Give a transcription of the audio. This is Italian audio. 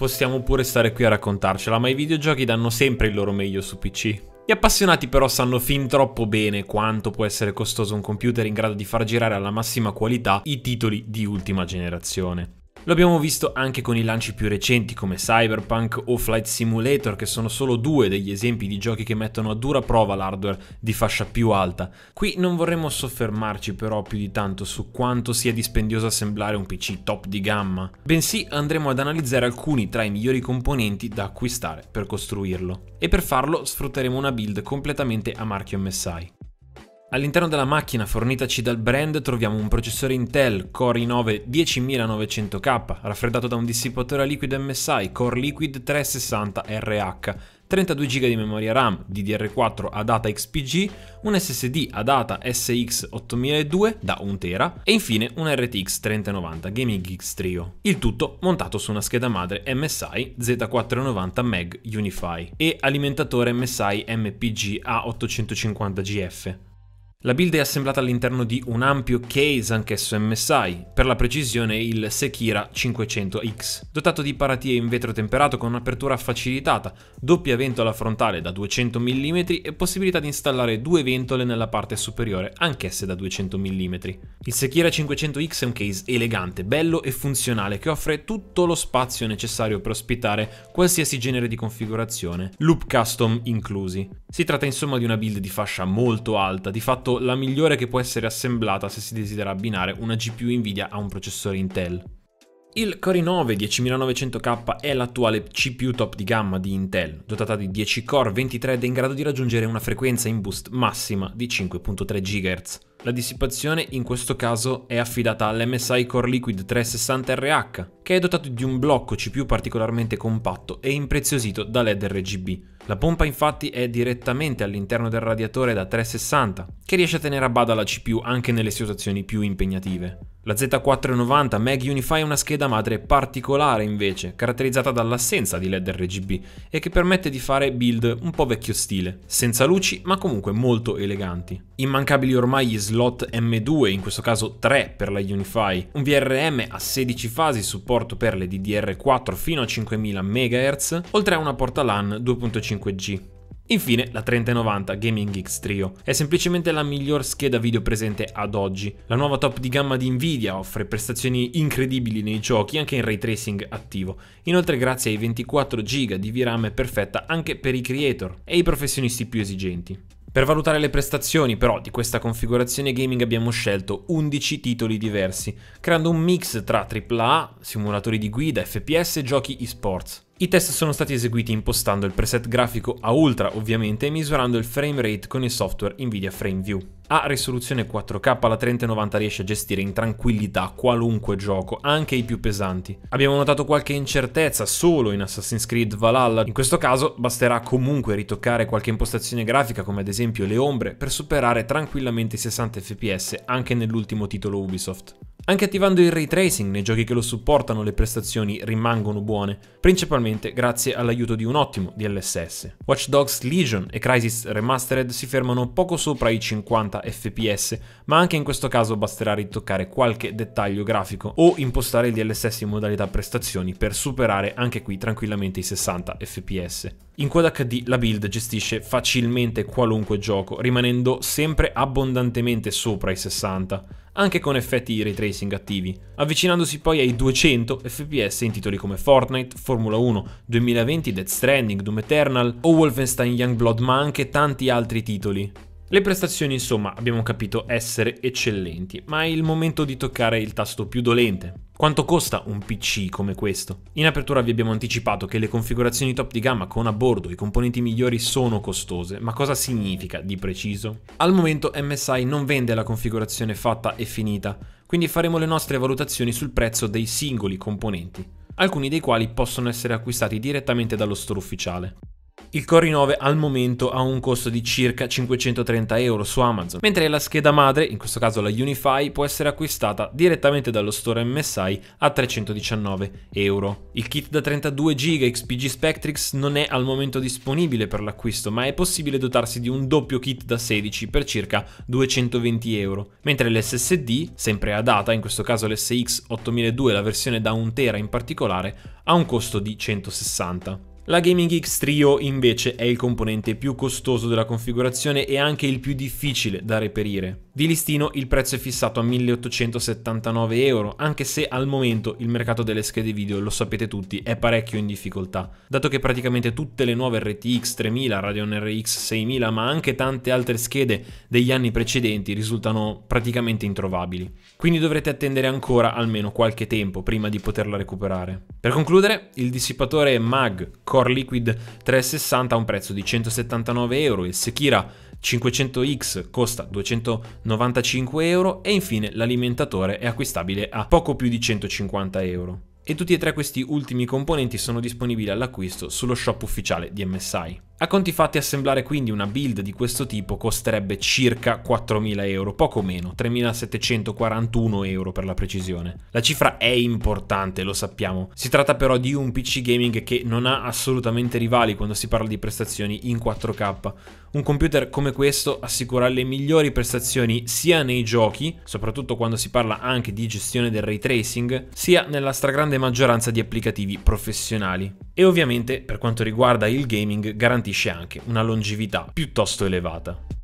Possiamo pure stare qui a raccontarcela, ma i videogiochi danno sempre il loro meglio su PC. Gli appassionati però sanno fin troppo bene quanto può essere costoso un computer in grado di far girare alla massima qualità i titoli di ultima generazione. Lo abbiamo visto anche con i lanci più recenti come Cyberpunk o Flight Simulator che sono solo due degli esempi di giochi che mettono a dura prova l'hardware di fascia più alta. Qui non vorremmo soffermarci però più di tanto su quanto sia dispendioso assemblare un PC top di gamma, bensì andremo ad analizzare alcuni tra i migliori componenti da acquistare per costruirlo. E per farlo sfrutteremo una build completamente a marchio MSI. All'interno della macchina fornitaci dal brand troviamo un processore Intel Core i9 10900K, raffreddato da un dissipatore a liquido MSI Core Liquid 360RH, 32 GB di memoria RAM DDR4 a data XPG, un SSD a data SX 8002 da 1 tera e infine un RTX 3090 Gaming X Trio. Il tutto montato su una scheda madre MSI Z490 MEG Unify e alimentatore MSI MPG A850GF. La build è assemblata all'interno di un ampio case anch'esso MSI, per la precisione il Sekira 500X, dotato di paratie in vetro temperato con un'apertura facilitata, doppia ventola frontale da 200 mm e possibilità di installare due ventole nella parte superiore, anch'esse da 200 mm. Il Sekira 500X è un case elegante, bello e funzionale che offre tutto lo spazio necessario per ospitare qualsiasi genere di configurazione, loop custom inclusi. Si tratta insomma di una build di fascia molto alta, di fatto stato la migliore che può essere assemblata se si desidera abbinare una GPU Nvidia a un processore Intel. Il Core 9 10900K è l'attuale CPU top di gamma di Intel, dotata di 10 core, 23 ed è in grado di raggiungere una frequenza in boost massima di 5.3 GHz. La dissipazione in questo caso è affidata all'MSI Core Liquid 360RH, che è dotato di un blocco CPU particolarmente compatto e impreziosito da LED RGB, la pompa infatti è direttamente all'interno del radiatore da 360, che riesce a tenere a bada la CPU anche nelle situazioni più impegnative. La Z490 Mag Unify è una scheda madre particolare invece, caratterizzata dall'assenza di LED RGB e che permette di fare build un po' vecchio stile, senza luci ma comunque molto eleganti. Immancabili ormai gli slot M2, in questo caso 3 per la Unify, un VRM a 16 fasi supporto per le DDR4 fino a 5000 MHz, oltre a una porta LAN 2.5 5G. Infine la 3090 Gaming X Trio è semplicemente la miglior scheda video presente ad oggi. La nuova top di gamma di Nvidia offre prestazioni incredibili nei giochi anche in ray tracing attivo. Inoltre grazie ai 24 GB di VRAM è perfetta anche per i creator e i professionisti più esigenti. Per valutare le prestazioni però di questa configurazione gaming abbiamo scelto 11 titoli diversi, creando un mix tra AAA, simulatori di guida, FPS e giochi esports. I test sono stati eseguiti impostando il preset grafico a ultra ovviamente e misurando il frame rate con il software Nvidia FrameView. A risoluzione 4K la 3090 riesce a gestire in tranquillità qualunque gioco, anche i più pesanti. Abbiamo notato qualche incertezza solo in Assassin's Creed Valhalla, in questo caso basterà comunque ritoccare qualche impostazione grafica come ad esempio le ombre per superare tranquillamente i 60 fps anche nell'ultimo titolo Ubisoft. Anche attivando il ray tracing nei giochi che lo supportano le prestazioni rimangono buone, principalmente grazie all'aiuto di un ottimo DLSS. Watch Dogs Legion e Crisis Remastered si fermano poco sopra i 50 fps, ma anche in questo caso basterà ritoccare qualche dettaglio grafico o impostare il DLSS in modalità prestazioni per superare anche qui tranquillamente i 60 fps. In Quad HD la build gestisce facilmente qualunque gioco, rimanendo sempre abbondantemente sopra i 60, anche con effetti di ray tracing attivi, avvicinandosi poi ai 200 fps in titoli come Fortnite, Formula 1, 2020 Death Stranding, Doom Eternal o Wolfenstein Youngblood, ma anche tanti altri titoli. Le prestazioni insomma abbiamo capito essere eccellenti, ma è il momento di toccare il tasto più dolente, quanto costa un PC come questo? In apertura vi abbiamo anticipato che le configurazioni top di gamma con a bordo i componenti migliori sono costose, ma cosa significa di preciso? Al momento MSI non vende la configurazione fatta e finita, quindi faremo le nostre valutazioni sul prezzo dei singoli componenti, alcuni dei quali possono essere acquistati direttamente dallo store ufficiale. Il Core i9 al momento ha un costo di circa 530 euro su Amazon, mentre la scheda madre, in questo caso la Unify, può essere acquistata direttamente dallo store MSI a 319 euro. Il kit da 32 GB XPG Spectrix non è al momento disponibile per l'acquisto, ma è possibile dotarsi di un doppio kit da 16 per circa 220 euro, mentre l'SSD, sempre a data, in questo caso l'SX 8002, la versione da 1 tera in particolare, ha un costo di 160. La Gaming X Trio invece è il componente più costoso della configurazione e anche il più difficile da reperire. Di listino il prezzo è fissato a 1879 euro, anche se al momento il mercato delle schede video, lo sapete tutti, è parecchio in difficoltà, dato che praticamente tutte le nuove RTX 3000, Radeon RX 6000, ma anche tante altre schede degli anni precedenti risultano praticamente introvabili. Quindi dovrete attendere ancora almeno qualche tempo prima di poterla recuperare. Per concludere, il dissipatore MAG Core Liquid 360 ha un prezzo di 179 euro, il Sekira 500X costa 295 euro e infine l'alimentatore è acquistabile a poco più di 150 euro. E tutti e tre questi ultimi componenti sono disponibili all'acquisto sullo shop ufficiale di MSI. A conti fatti assemblare quindi una build di questo tipo costerebbe circa 4.000 euro, poco meno, 3.741 euro per la precisione. La cifra è importante, lo sappiamo. Si tratta però di un PC gaming che non ha assolutamente rivali quando si parla di prestazioni in 4K. Un computer come questo assicura le migliori prestazioni sia nei giochi, soprattutto quando si parla anche di gestione del ray tracing, sia nella stragrande maggioranza di applicativi professionali e ovviamente per quanto riguarda il gaming garantisce anche una longevità piuttosto elevata.